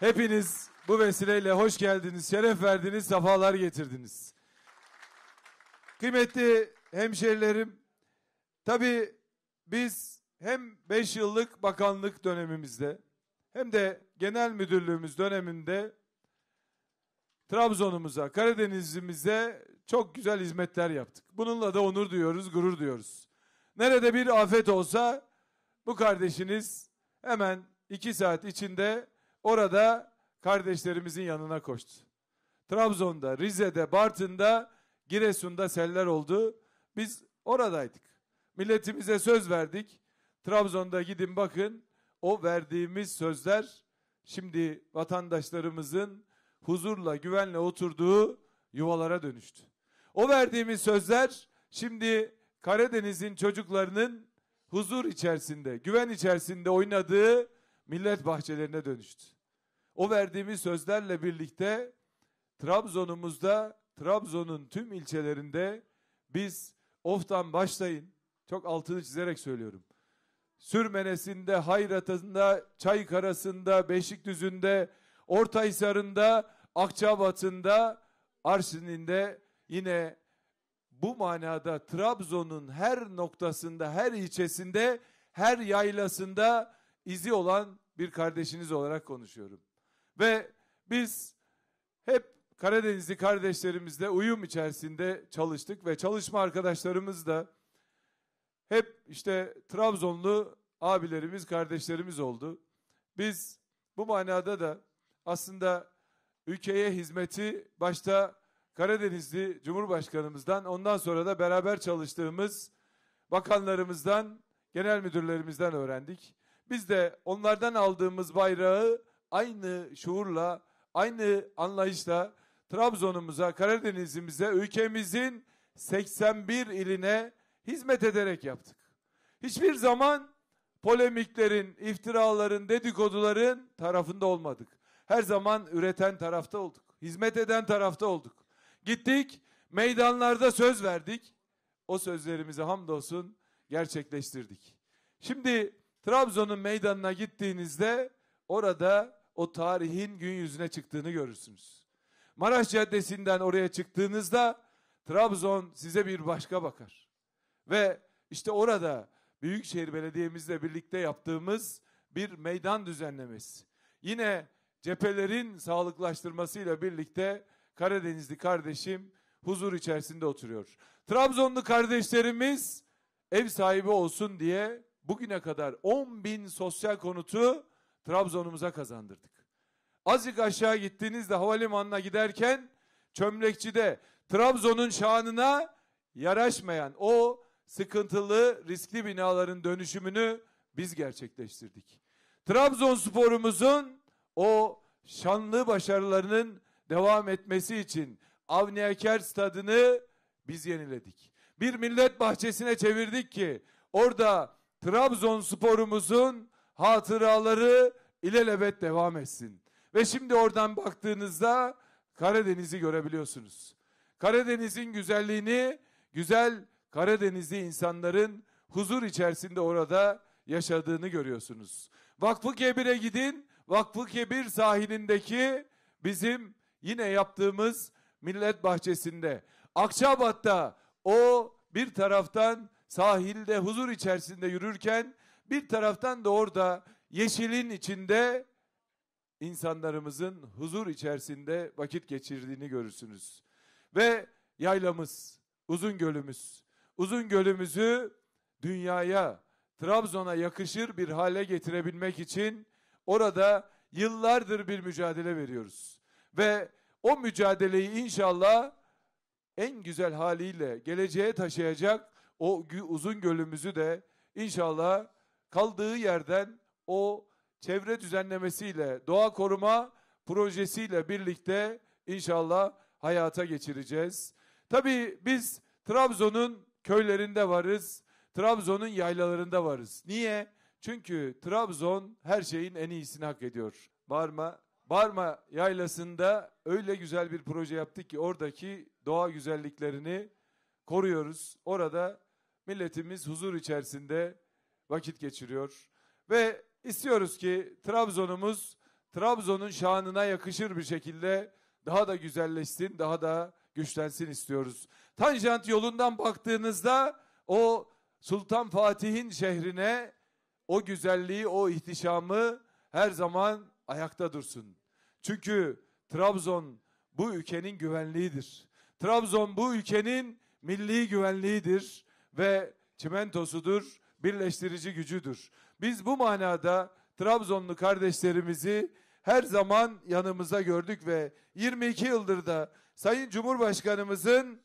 Hepiniz bu vesileyle hoş geldiniz, şeref verdiniz, sefalar getirdiniz. Kıymetli hemşerilerim, tabii biz hem 5 yıllık bakanlık dönemimizde hem de genel müdürlüğümüz döneminde Trabzon'umuza, Karadeniz'imize çok güzel hizmetler yaptık. Bununla da onur duyuyoruz, gurur duyuyoruz. Nerede bir afet olsa bu kardeşiniz hemen iki saat içinde Orada kardeşlerimizin yanına koştu. Trabzon'da, Rize'de, Bartın'da, Giresun'da seller oldu. Biz oradaydık. Milletimize söz verdik. Trabzon'da gidin bakın. O verdiğimiz sözler şimdi vatandaşlarımızın huzurla, güvenle oturduğu yuvalara dönüştü. O verdiğimiz sözler şimdi Karadeniz'in çocuklarının huzur içerisinde, güven içerisinde oynadığı millet bahçelerine dönüştü. O verdiğimiz sözlerle birlikte Trabzon'umuzda, Trabzon'un tüm ilçelerinde biz oftan başlayın, çok altını çizerek söylüyorum. Sürmenesinde, Hayratı'nda, Çaykara'sında, Beşikdüzü'nde, Ortahisar'ında, Akçabat'ında, Arsininde yine bu manada Trabzon'un her noktasında, her ilçesinde, her yaylasında izi olan bir kardeşiniz olarak konuşuyorum. Ve biz hep Karadenizli kardeşlerimizle uyum içerisinde çalıştık ve çalışma arkadaşlarımız da hep işte Trabzonlu abilerimiz, kardeşlerimiz oldu. Biz bu manada da aslında ülkeye hizmeti başta Karadenizli Cumhurbaşkanımızdan ondan sonra da beraber çalıştığımız bakanlarımızdan, genel müdürlerimizden öğrendik. Biz de onlardan aldığımız bayrağı aynı şuurla, aynı anlayışla Trabzon'umuza, Karadeniz'imize, ülkemizin 81 iline hizmet ederek yaptık. Hiçbir zaman polemiklerin, iftiraların, dedikoduların tarafında olmadık. Her zaman üreten tarafta olduk. Hizmet eden tarafta olduk. Gittik, meydanlarda söz verdik. O sözlerimizi hamdolsun gerçekleştirdik. Şimdi Trabzon'un meydanına gittiğinizde orada o tarihin gün yüzüne çıktığını görürsünüz. Maraş Caddesi'nden oraya çıktığınızda Trabzon size bir başka bakar. Ve işte orada Büyükşehir Belediye'mizle birlikte yaptığımız bir meydan düzenlemesi. Yine cephelerin sağlıklaştırmasıyla birlikte Karadenizli kardeşim huzur içerisinde oturuyor. Trabzonlu kardeşlerimiz ev sahibi olsun diye bugüne kadar 10 bin sosyal konutu Trabzon'umuza kazandırdık. Azıcık aşağı gittiğinizde havalimanına giderken Çömlekçi'de Trabzon'un şanına yaraşmayan o sıkıntılı, riskli binaların dönüşümünü biz gerçekleştirdik. Trabzon sporumuzun o şanlı başarılarının devam etmesi için Avni stadını biz yeniledik. Bir millet bahçesine çevirdik ki orada Trabzonspor'umuzun hatıraları ilelebet devam etsin. Ve şimdi oradan baktığınızda Karadeniz'i görebiliyorsunuz. Karadeniz'in güzelliğini, güzel Karadenizli insanların huzur içerisinde orada yaşadığını görüyorsunuz. Vakfı Kebir'e gidin. Vakfı Kebir sahilindeki bizim yine yaptığımız millet bahçesinde Akçabat'ta o bir taraftan sahilde huzur içerisinde yürürken bir taraftan da orada yeşilin içinde insanlarımızın huzur içerisinde vakit geçirdiğini görürsünüz. Ve yaylamız, uzun gölümüz, uzun gölümüzü dünyaya, Trabzon'a yakışır bir hale getirebilmek için orada yıllardır bir mücadele veriyoruz. Ve o mücadeleyi inşallah en güzel haliyle geleceğe taşıyacak o uzun gölümüzü de inşallah kaldığı yerden o çevre düzenlemesiyle, doğa koruma projesiyle birlikte inşallah hayata geçireceğiz. Tabii biz Trabzon'un köylerinde varız, Trabzon'un yaylalarında varız. Niye? Çünkü Trabzon her şeyin en iyisini hak ediyor. Barma, Barma yaylasında öyle güzel bir proje yaptık ki oradaki doğa güzelliklerini koruyoruz. Orada milletimiz huzur içerisinde vakit geçiriyor. Ve istiyoruz ki Trabzon'umuz Trabzon'un şanına yakışır bir şekilde daha da güzelleşsin, daha da güçlensin istiyoruz. Tanjant yolundan baktığınızda o Sultan Fatih'in şehrine o güzelliği, o ihtişamı her zaman ayakta dursun. Çünkü Trabzon bu ülkenin güvenliğidir. Trabzon bu ülkenin milli güvenliğidir ve çimentosudur, birleştirici gücüdür. Biz bu manada Trabzonlu kardeşlerimizi her zaman yanımıza gördük ve 22 yıldır da Sayın Cumhurbaşkanımızın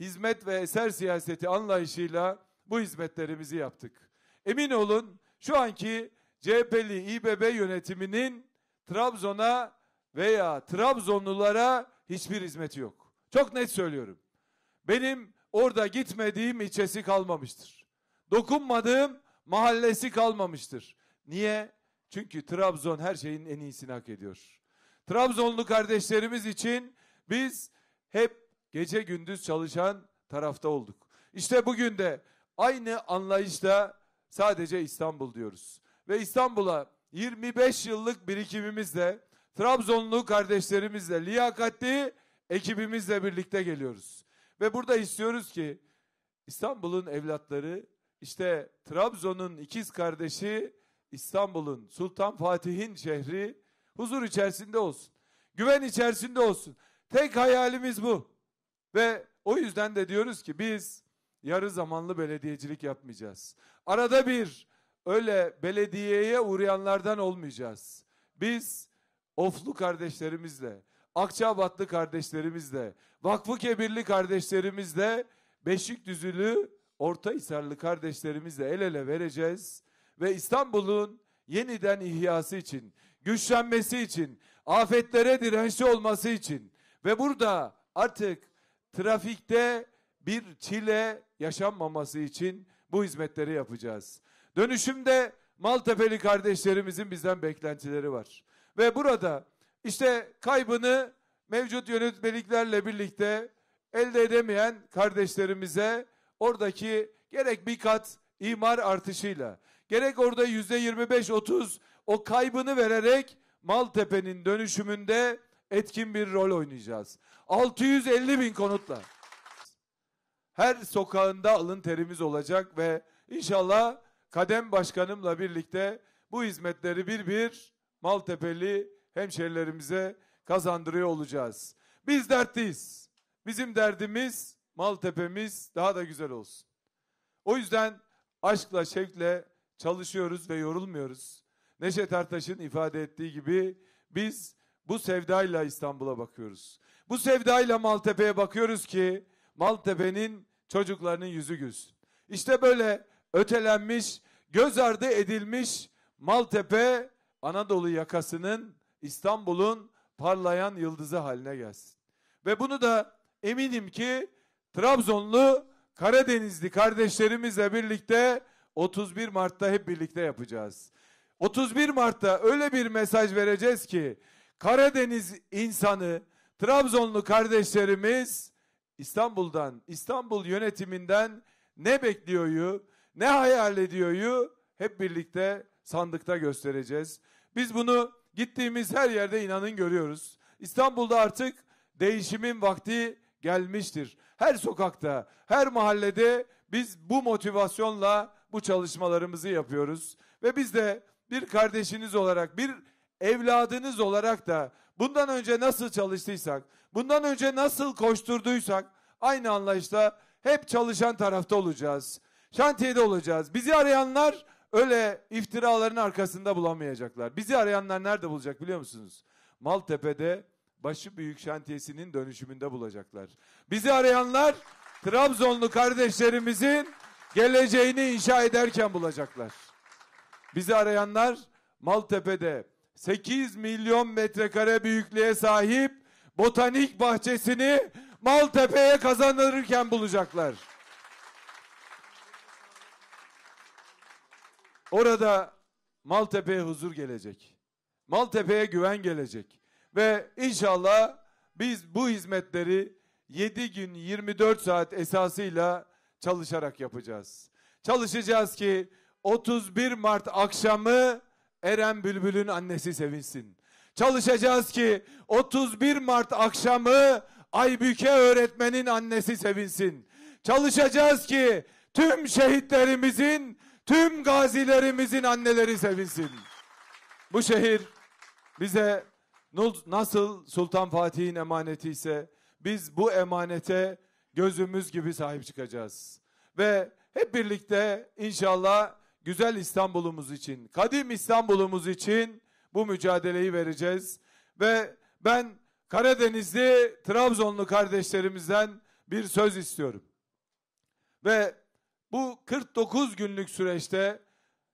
hizmet ve eser siyaseti anlayışıyla bu hizmetlerimizi yaptık. Emin olun şu anki CHP'li İBB yönetiminin Trabzon'a veya Trabzonlulara hiçbir hizmeti yok. Çok net söylüyorum. Benim orada gitmediğim ilçesi kalmamıştır. Dokunmadığım mahallesi kalmamıştır. Niye? Çünkü Trabzon her şeyin en iyisini hak ediyor. Trabzonlu kardeşlerimiz için biz hep gece gündüz çalışan tarafta olduk. İşte bugün de aynı anlayışla sadece İstanbul diyoruz. Ve İstanbul'a 25 yıllık birikimimizle Trabzonlu kardeşlerimizle liyakatli ekibimizle birlikte geliyoruz. Ve burada istiyoruz ki İstanbul'un evlatları işte Trabzon'un ikiz kardeşi İstanbul'un Sultan Fatih'in şehri huzur içerisinde olsun. Güven içerisinde olsun. Tek hayalimiz bu. Ve o yüzden de diyoruz ki biz yarı zamanlı belediyecilik yapmayacağız. Arada bir öyle belediyeye uğrayanlardan olmayacağız. Biz oflu kardeşlerimizle, Akçabatlı kardeşlerimizle, Vakfı Kebirli kardeşlerimizle, Beşikdüzülü orta Ortahisarlı kardeşlerimizle el ele vereceğiz ve İstanbul'un yeniden ihyası için, güçlenmesi için, afetlere dirençli olması için ve burada artık trafikte bir çile yaşanmaması için bu hizmetleri yapacağız. Dönüşümde Maltepeli kardeşlerimizin bizden beklentileri var. Ve burada işte kaybını mevcut yönetmeliklerle birlikte elde edemeyen kardeşlerimize oradaki gerek bir kat imar artışıyla gerek orada yüzde 25-30 o kaybını vererek Maltepe'nin dönüşümünde etkin bir rol oynayacağız. 650 bin konutla. Her sokağında alın terimiz olacak ve inşallah Kadem Başkanımla birlikte bu hizmetleri bir bir Maltepe'li hemşerilerimize kazandırıyor olacağız. Biz dertliyiz. Bizim derdimiz, Maltepe'miz daha da güzel olsun. O yüzden aşkla, şevkle çalışıyoruz ve yorulmuyoruz. Neşet Ertaş'ın ifade ettiği gibi biz bu sevdayla İstanbul'a bakıyoruz. Bu sevdayla Maltepe'ye bakıyoruz ki Maltepe'nin çocuklarının yüzü gülsün. İşte böyle ötelenmiş, göz ardı edilmiş Maltepe Anadolu yakasının İstanbul'un parlayan yıldızı haline gelsin. Ve bunu da eminim ki Trabzonlu Karadenizli kardeşlerimizle birlikte 31 Mart'ta hep birlikte yapacağız. 31 Mart'ta öyle bir mesaj vereceğiz ki Karadeniz insanı, Trabzonlu kardeşlerimiz İstanbul'dan, İstanbul yönetiminden ne bekliyoryu, ne hayal ediyoryu hep birlikte sandıkta göstereceğiz. Biz bunu Gittiğimiz her yerde inanın görüyoruz. İstanbul'da artık değişimin vakti gelmiştir. Her sokakta, her mahallede biz bu motivasyonla bu çalışmalarımızı yapıyoruz ve biz de bir kardeşiniz olarak, bir evladınız olarak da bundan önce nasıl çalıştıysak, bundan önce nasıl koşturduysak aynı anlayışla hep çalışan tarafta olacağız. Şantiyede olacağız. Bizi arayanlar Öyle iftiraların arkasında bulamayacaklar. Bizi arayanlar nerede bulacak biliyor musunuz? Maltepe'de başı büyük şantiyesinin dönüşümünde bulacaklar. Bizi arayanlar Trabzonlu kardeşlerimizin geleceğini inşa ederken bulacaklar. Bizi arayanlar Maltepe'de 8 milyon metrekare büyüklüğe sahip botanik bahçesini Maltepe'ye kazanırken bulacaklar. Orada Maltepe'ye huzur gelecek. Maltepe'ye güven gelecek. Ve inşallah biz bu hizmetleri 7 gün 24 saat esasıyla çalışarak yapacağız. Çalışacağız ki 31 Mart akşamı Eren Bülbül'ün annesi sevinsin. Çalışacağız ki 31 Mart akşamı Aybüke öğretmenin annesi sevinsin. Çalışacağız ki tüm şehitlerimizin Tüm gazilerimizin anneleri sevinsin. Bu şehir bize nasıl Sultan Fatih'in emaneti ise biz bu emanete gözümüz gibi sahip çıkacağız. Ve hep birlikte inşallah güzel İstanbul'umuz için, kadim İstanbul'umuz için bu mücadeleyi vereceğiz. Ve ben Karadenizli, Trabzonlu kardeşlerimizden bir söz istiyorum. Ve bu 49 günlük süreçte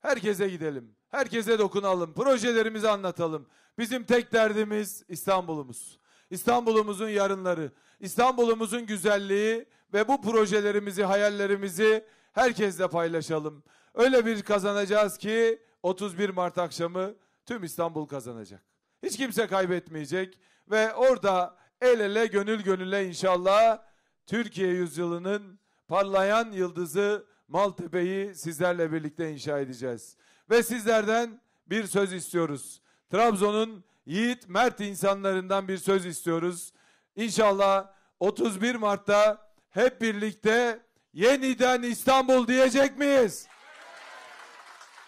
herkese gidelim. Herkese dokunalım. Projelerimizi anlatalım. Bizim tek derdimiz İstanbul'umuz. İstanbul'umuzun yarınları, İstanbul'umuzun güzelliği ve bu projelerimizi, hayallerimizi herkesle paylaşalım. Öyle bir kazanacağız ki 31 Mart akşamı tüm İstanbul kazanacak. Hiç kimse kaybetmeyecek ve orada el ele gönül gönüle inşallah Türkiye yüzyılının parlayan yıldızı Maltepe'yi sizlerle birlikte inşa edeceğiz. Ve sizlerden bir söz istiyoruz. Trabzon'un yiğit, mert insanlarından bir söz istiyoruz. İnşallah 31 Mart'ta hep birlikte yeniden İstanbul diyecek miyiz?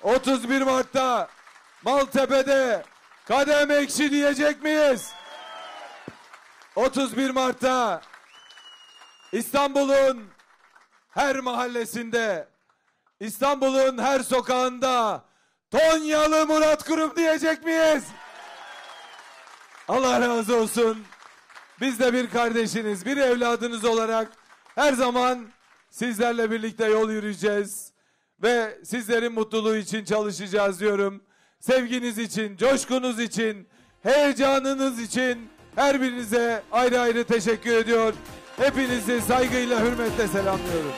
31 Mart'ta Maltepe'de kadem ekşi diyecek miyiz? 31 Mart'ta İstanbul'un her mahallesinde, İstanbul'un her sokağında Tonyalı Murat Kurum diyecek miyiz? Allah razı olsun. Biz de bir kardeşiniz, bir evladınız olarak her zaman sizlerle birlikte yol yürüyeceğiz ve sizlerin mutluluğu için çalışacağız diyorum. Sevginiz için, coşkunuz için, heyecanınız için her birinize ayrı ayrı teşekkür ediyorum. Hepinizi saygıyla, hürmetle selamlıyorum.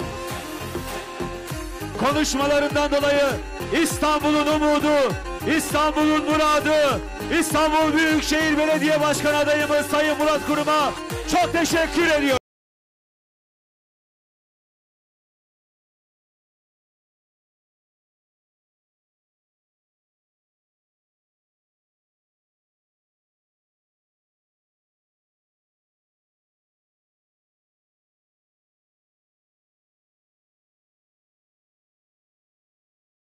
Konuşmalarından dolayı İstanbul'un umudu, İstanbul'un muradı, İstanbul Büyükşehir Belediye Başkanı adayımız Sayın Murat Kurum'a çok teşekkür ediyorum.